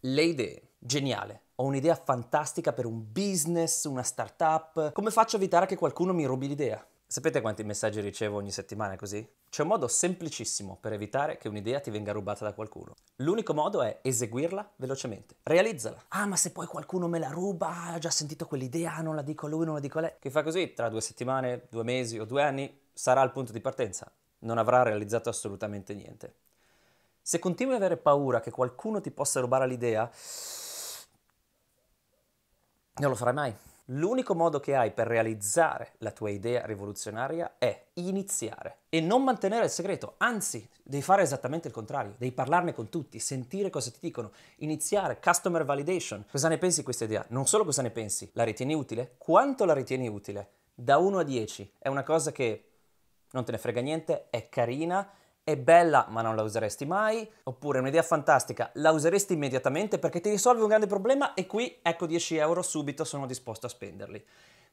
le idee. Geniale. Ho un'idea fantastica per un business, una startup. Come faccio a evitare che qualcuno mi rubi l'idea? Sapete quanti messaggi ricevo ogni settimana così? C'è un modo semplicissimo per evitare che un'idea ti venga rubata da qualcuno. L'unico modo è eseguirla velocemente. Realizzala. Ah, ma se poi qualcuno me la ruba, ho già sentito quell'idea, non la dico a lui, non la dico a lei. Che fa così, tra due settimane, due mesi o due anni, sarà il punto di partenza. Non avrà realizzato assolutamente niente. Se continui ad avere paura che qualcuno ti possa rubare l'idea, non lo farai mai. L'unico modo che hai per realizzare la tua idea rivoluzionaria è iniziare e non mantenere il segreto, anzi devi fare esattamente il contrario, devi parlarne con tutti, sentire cosa ti dicono, iniziare, customer validation. Cosa ne pensi di questa idea? Non solo cosa ne pensi, la ritieni utile? Quanto la ritieni utile? Da 1 a 10 è una cosa che non te ne frega niente, è carina, è bella ma non la useresti mai, oppure un'idea fantastica, la useresti immediatamente perché ti risolve un grande problema e qui ecco 10 euro subito sono disposto a spenderli.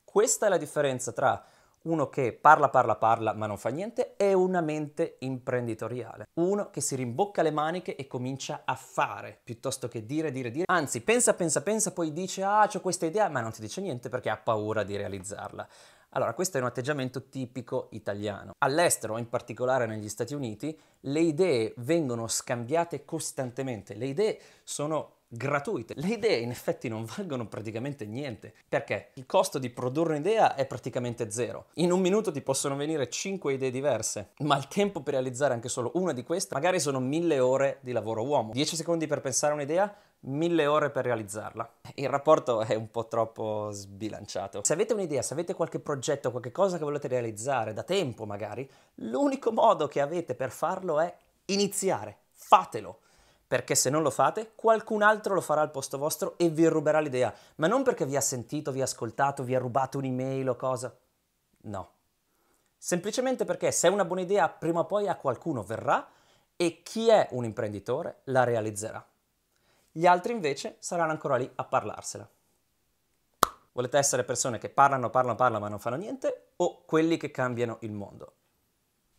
Questa è la differenza tra uno che parla, parla, parla ma non fa niente e una mente imprenditoriale. Uno che si rimbocca le maniche e comincia a fare piuttosto che dire, dire, dire. Anzi, pensa, pensa, pensa, poi dice ah, ho questa idea ma non ti dice niente perché ha paura di realizzarla. Allora, questo è un atteggiamento tipico italiano. All'estero, in particolare negli Stati Uniti, le idee vengono scambiate costantemente. Le idee sono gratuite. Le idee in effetti non valgono praticamente niente, perché il costo di produrre un'idea è praticamente zero. In un minuto ti possono venire 5 idee diverse, ma il tempo per realizzare anche solo una di queste magari sono mille ore di lavoro uomo. 10 secondi per pensare a un'idea, mille ore per realizzarla. Il rapporto è un po' troppo sbilanciato. Se avete un'idea, se avete qualche progetto, qualche cosa che volete realizzare da tempo magari, l'unico modo che avete per farlo è iniziare. Fatelo! perché se non lo fate qualcun altro lo farà al posto vostro e vi ruberà l'idea, ma non perché vi ha sentito, vi ha ascoltato, vi ha rubato un'email o cosa. No. Semplicemente perché se è una buona idea, prima o poi a qualcuno verrà e chi è un imprenditore la realizzerà. Gli altri invece saranno ancora lì a parlarsela. Volete essere persone che parlano, parlano, parlano ma non fanno niente o quelli che cambiano il mondo?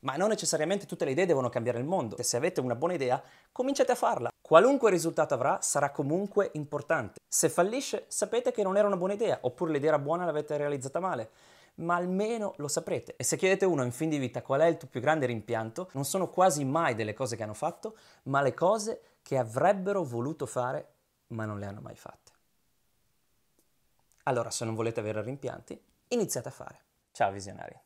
Ma non necessariamente tutte le idee devono cambiare il mondo. Se avete una buona idea, cominciate a farla. Qualunque risultato avrà sarà comunque importante. Se fallisce, sapete che non era una buona idea, oppure l'idea era buona e l'avete realizzata male. Ma almeno lo saprete. E se chiedete uno in fin di vita qual è il tuo più grande rimpianto, non sono quasi mai delle cose che hanno fatto, ma le cose che avrebbero voluto fare ma non le hanno mai fatte. Allora, se non volete avere rimpianti, iniziate a fare. Ciao visionari.